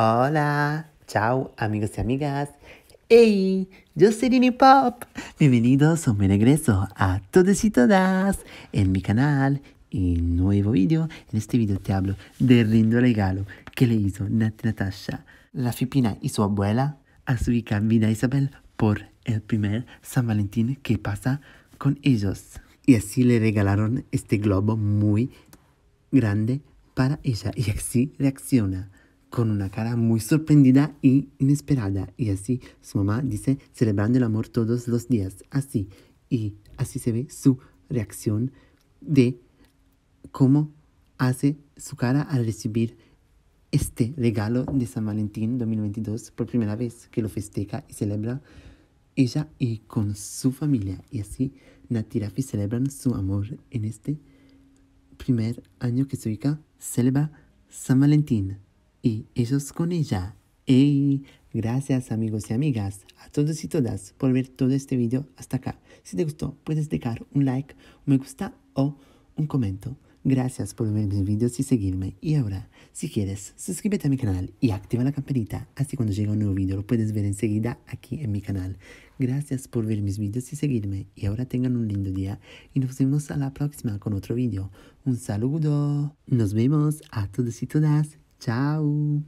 Hola, chao amigos y amigas. ¡Hey! Yo soy Lini Pop. Bienvenidos o me regreso a todos y todas en mi canal y nuevo video. En este video te hablo del lindo regalo que le hizo Nat Natasha, la Filipina y su abuela a su hija Vida Isabel por el primer San Valentín que pasa con ellos. Y así le regalaron este globo muy grande para ella y así reacciona con una cara muy sorprendida e inesperada. Y así su mamá dice, celebrando el amor todos los días. Así. Y así se ve su reacción de cómo hace su cara al recibir este regalo de San Valentín 2022 por primera vez que lo festeja y celebra ella y con su familia. Y así Natirafi celebran su amor en este primer año que su hija celebra San Valentín y ellos con ella. Y gracias amigos y amigas, a todos y todas por ver todo este video hasta acá. Si te gustó, puedes dejar un like, un me gusta o un comento. Gracias por ver mis videos y seguirme. Y ahora, si quieres, suscríbete a mi canal y activa la campanita, así cuando llegue un nuevo video lo puedes ver enseguida aquí en mi canal. Gracias por ver mis videos y seguirme. Y ahora tengan un lindo día y nos vemos a la próxima con otro video. Un saludo. Nos vemos a todos y todas. Chao.